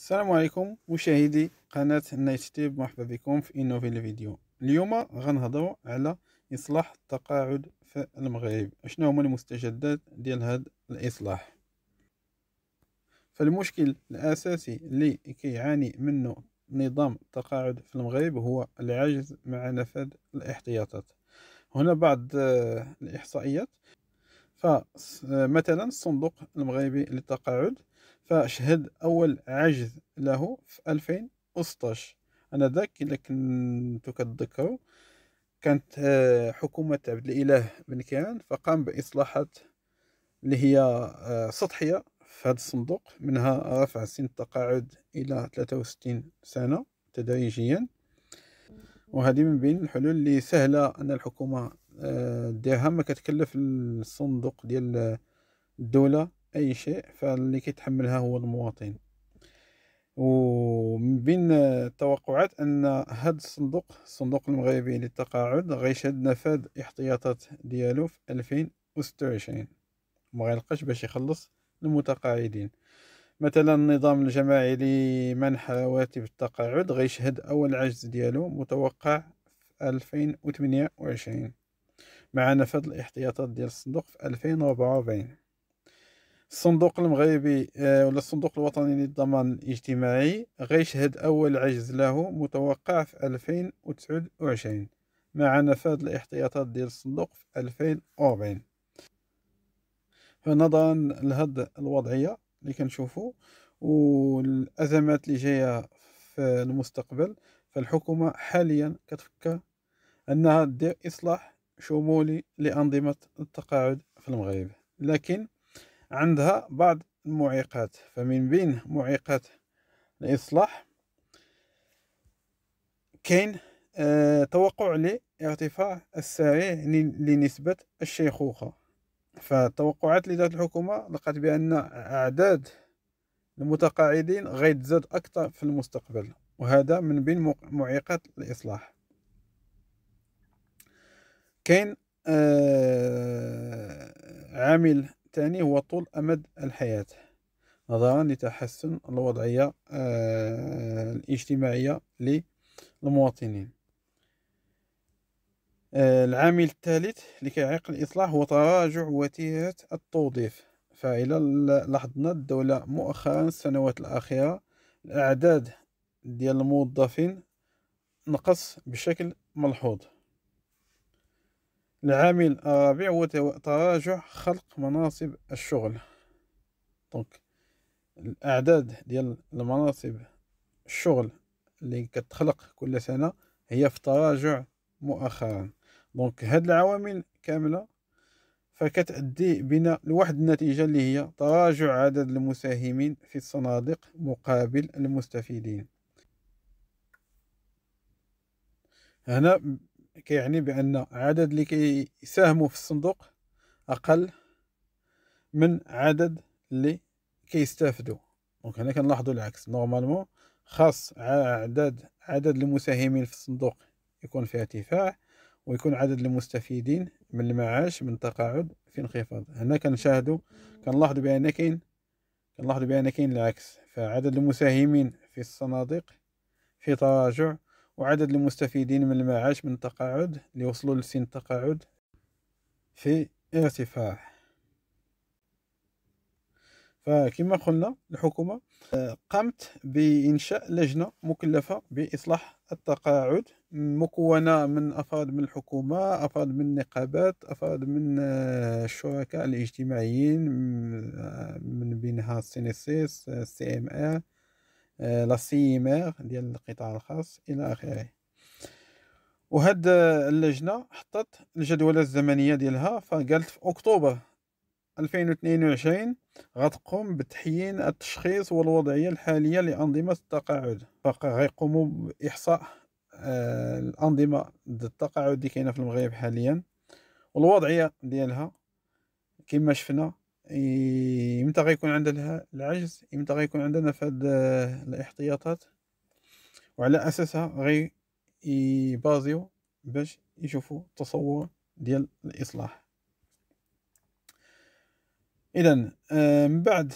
السلام عليكم مشاهدي قناة نايت تيب مرحبا بكم في نوفيل فيديو اليوم غنهضروا على إصلاح التقاعد في المغرب شنو هما المستجدات ديال هذا الإصلاح فالمشكل الأساسي اللي كيعاني منه نظام التقاعد في المغرب هو العجز مع نفاذ الاحتياطات هنا بعض الإحصائيات فمثلا الصندوق المغربي للتقاعد فشهد أول عجز له في 2016 أنا ذاك إلا كنتو كتذكروا كانت آه، حكومة عبد الإله بن كيان فقام بإصلاحات اللي هي آه، سطحية في هذا الصندوق منها رفع سن التقاعد إلى 63 سنة تدريجيا وهذه من بين الحلول اللي سهلة أن الحكومة آه، ديرها ما كتكلف الصندوق ديال الدولة اي شيء فاللي كيتحملها هو المواطن ومن بين التوقعات ان هذا الصندوق الصندوق المغربي للتقاعد غيشد نفاذ احتياطات ديالو في 2026 وما غيلقاش باش يخلص المتقاعدين مثلا النظام الجماعي لمنح رواتب التقاعد غيشهد اول عجز ديالو متوقع في 2028 مع نفاذ الاحتياطات ديال الصندوق في 2044 الصندوق المغربي آه، ولا الصندوق الوطني للضمان الاجتماعي غيشهد أول عجز له متوقع في 2029 مع نفاذ الاحتياطات ديال الصندوق في 2040 فنظرا لهاد الوضعية اللي كنشوفو والأزمات اللي جاية في المستقبل فالحكومة حاليا كتفكر أنها دير إصلاح شمولي لأنظمة التقاعد في المغرب لكن عندها بعض المعيقات فمن بين معيقات الإصلاح كاين آه توقع لارتفاع السريع لنسبة الشيخوخة فالتوقعات لذات الحكومة لقت بأن أعداد المتقاعدين غيتزاد أكثر في المستقبل وهذا من بين معيقات الإصلاح كاين آه عامل الثاني هو طول أمد الحياة نظرا لتحسن الوضعية آه، الاجتماعية للمواطنين آه، العامل الثالث لكي يعيق الإصلاح هو تراجع وتيرة التوظيف فإلى لاحظنا الدولة مؤخرا السنوات الأخيرة الأعداد ديال الموظفين نقص بشكل ملحوظ العامل الرابع هو تراجع خلق مناصب الشغل دونك الأعداد ديال المناصب الشغل اللي كتخلق كل سنة هي في تراجع مؤخرا دونك هاد العوامل كاملة فكتأدي بنا لواحد النتيجة اللي هي تراجع عدد المساهمين في الصناديق مقابل المستفيدين هنا كيعني بأن عدد اللي كيساهموا في الصندوق أقل من عدد اللي كيستافدوا دونك هنا كنلاحظوا العكس نورمالمون خاص عدد عدد المساهمين في الصندوق يكون فيه ارتفاع ويكون عدد المستفيدين من المعاش من التقاعد في انخفاض هنا كنشاهدوا كنلاحظوا بان كاين كنلاحظوا بان كاين العكس فعدد المساهمين في الصناديق في تراجع وعدد المستفيدين من المعاش من التقاعد وصلوا لسن التقاعد في ارتفاع فكما قلنا الحكومة آه، قامت بإنشاء لجنة مكلفة بإصلاح التقاعد مكونة من أفراد من الحكومة أفراد من النقابات أفراد من آه، الشركاء الاجتماعيين آه، من بينها السينيسيس سي ام ار آه، لا سيمير ديال القطاع الخاص الى اخره وهاد اللجنه حطت الجدوله الزمنيه ديالها فقالت في اكتوبر 2022 غتقوم بتحيين التشخيص والوضعيه الحاليه لانظمه التقاعد فغيقوموا باحصاء آه، الانظمه ضد التقاعد اللي كاينه في المغرب حاليا والوضعيه ديالها كما شفنا إمتى غيكون عندنا العجز إمتى غيكون عندنا فهاد آه، الاحتياطات وعلى أساسها غي يبازيو باش يشوفوا التصور ديال الإصلاح إذا آه، من بعد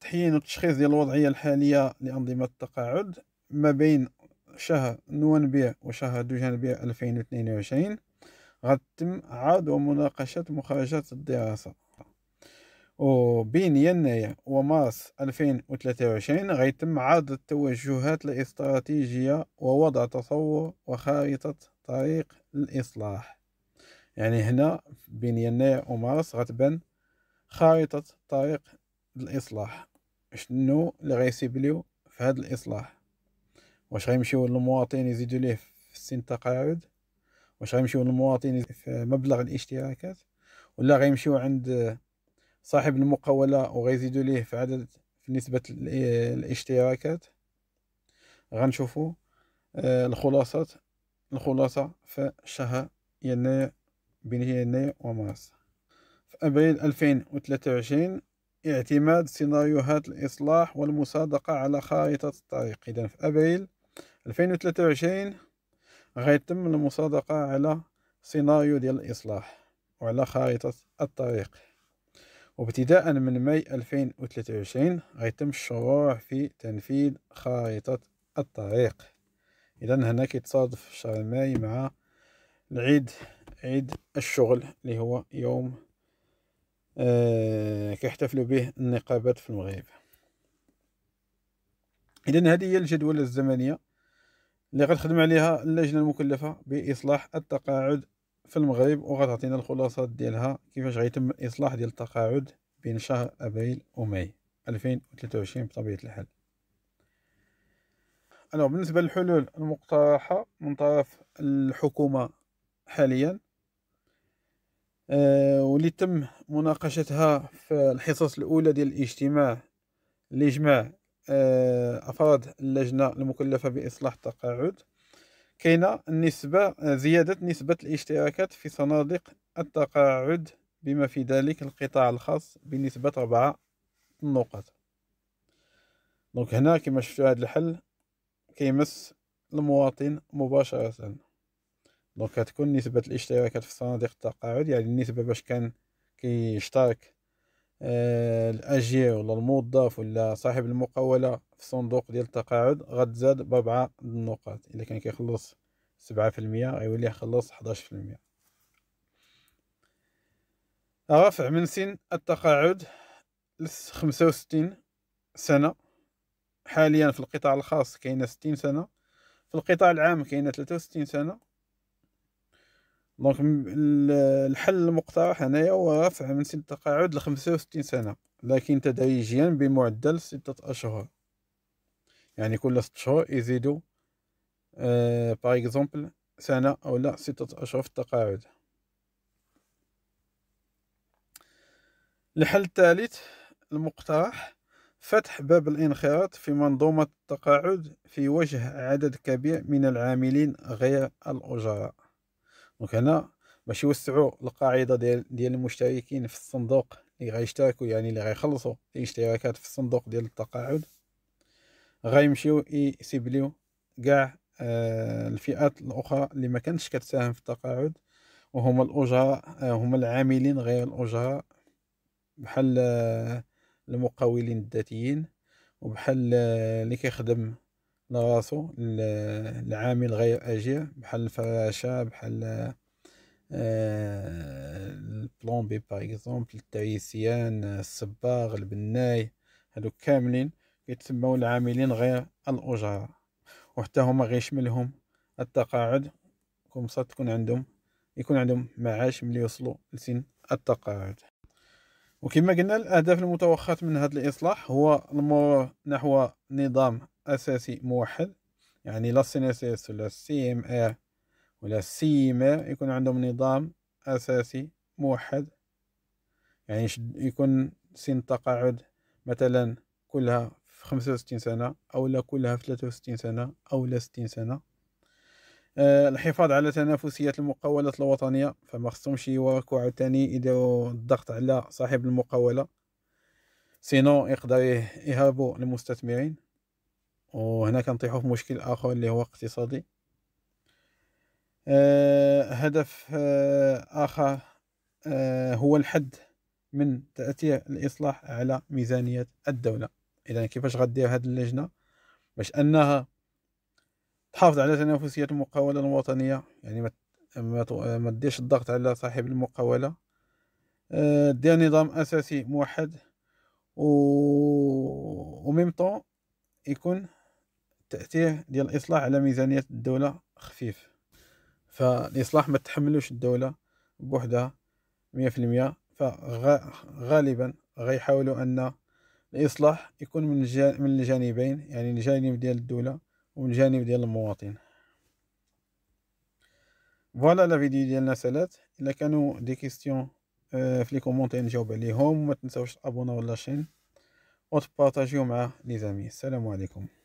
تحيين وتشخيص ديال الوضعية الحالية لأنظمة التقاعد ما بين شهر نوفمبر وشهر دجنبر 2022 غتم عاد ومناقشة مخرجات الدراسة وبين يناير ومارس 2023 غيتم عرض التوجهات الاستراتيجية ووضع تصور وخارطة طريق الإصلاح يعني هنا بين يناير ومارس غتبان خارطة طريق الإصلاح شنو اللي غيسيبليو في هذا الإصلاح واش غيمشيو للمواطن يزيدو ليه في السن التقاعد واش غيمشيو للمواطن في مبلغ الاشتراكات ولا غيمشيو عند صاحب المقاولة وغيزيدو ليه في عدد في نسبة الاشتراكات غنشوفو آه، الخلاصات الخلاصة في شهر يناير بين يناير ومارس في أبريل 2023 اعتماد سيناريوهات الإصلاح والمصادقة على خارطة الطريق إذا في أبريل 2023 غيتم المصادقة على سيناريو ديال الإصلاح وعلى خارطة الطريق وابتداء من ماي 2023 غيتم الشروع في تنفيذ خارطة الطريق إذا هنا كيتصادف شهر ماي مع العيد عيد الشغل اللي هو يوم آه كيحتفلوا به النقابات في المغرب إذا هذه هي الجدولة الزمنية اللي غنخدم عليها اللجنة المكلفة بإصلاح التقاعد في المغرب وغتعطينا الخلاصات ديالها كيفاش غيتم الاصلاح ديال التقاعد بين شهر ابريل وماي 2023 بطبيعه الحال انا بالنسبه للحلول المقترحه من طرف الحكومه حاليا آه، واللي تم مناقشتها في الحصص الاولى ديال الاجتماع لاجماع جمع آه، افراد اللجنه المكلفه باصلاح التقاعد كاينه النسبه زياده نسبه الاشتراكات في صناديق التقاعد بما في ذلك القطاع الخاص بنسبه ربعة نقط دونك هنا كما شفتوا هذا الحل كيمس المواطن مباشره دونك كتكون نسبه الاشتراكات في صناديق التقاعد يعني النسبه باش كان كيشترك آه، الاجي ولا الموظف ولا صاحب المقاوله في صندوق ديال التقاعد غتزاد بربعة النقاط الا كان كيخلص سبعة في المية غيولي يخلص حداش في المية رفع من سن التقاعد لخمسة 65 سنة حاليا في القطاع الخاص كاينة ستين سنة في القطاع العام كاينة 63 سنة دونك الحل المقترح هنايا هو رفع من سن التقاعد ل 65 سنة لكن تدريجيا بمعدل ستة أشهر يعني كل ست شهور يزيدوا أه باغ اكزومبل سنة أو لا ستة أشهر في التقاعد الحل الثالث المقترح فتح باب الانخراط في منظومة التقاعد في وجه عدد كبير من العاملين غير الأجراء دونك هنا باش يوسعوا القاعده ديال ديال المشتركين في الصندوق اللي غيشتركوا يعني اللي غيخلصوا الاشتراكات في الصندوق ديال التقاعد غيمشيو يسيبليو كاع آه الفئات الاخرى اللي ما كانتش كتساهم في التقاعد وهما الاجراء آه هما العاملين غير الاجراء بحال آه المقاولين الذاتيين وبحال آه، اللي كيخدم لراسو العامل غير أجير بحال الفراشة بحال آه، البلومبي باغ اكزومبل التريسيان الصباغ البناي هادو كاملين كيتسموا العاملين غير الأجراء وحتى هما غيشملهم التقاعد كومصا تكون عندهم يكون عندهم معاش ملي يوصلوا لسن التقاعد وكما قلنا الأهداف المتوخاة من هذا الإصلاح هو المرور نحو نظام أساسي موحد يعني لا سي اس اس ولا سي ام ار ولا سي ام ار يكون عندهم نظام أساسي موحد يعني يكون سن التقاعد مثلا كلها في خمسة وستين سنة أو لا كلها في ثلاثة وستين سنة أو لا ستين سنة أه الحفاظ على تنافسية المقاولات الوطنية فما خصهمش يواكوا عاوتاني يديروا الضغط على صاحب المقاولة سينو يقدر يهربوا المستثمرين وهنا كنطيحو في مشكل اخر اللي هو اقتصادي آه، هدف آه، اخر آه، هو الحد من تاثير الاصلاح على ميزانيه الدوله اذا كيفاش غدير هذه اللجنه باش انها تحافظ على تنافسيه المقاوله الوطنيه يعني ما ما الضغط على صاحب المقاوله دير نظام اساسي موحد و وميم يكون التأثير ديال الإصلاح على ميزانية الدولة خفيف فالإصلاح ما تحملوش الدولة بوحدها مية في المية فغالبا غيحاولوا أن الإصلاح يكون من من الجانبين يعني الجانب ديال الدولة ومن الجانب ديال المواطن فوالا لا فيديو ديالنا سالات الا كانوا دي كيستيون في لي كومونتير نجاوب عليهم وما تنساوش تابوناو ولا الشين وتبارطاجيو مع لي زامي السلام عليكم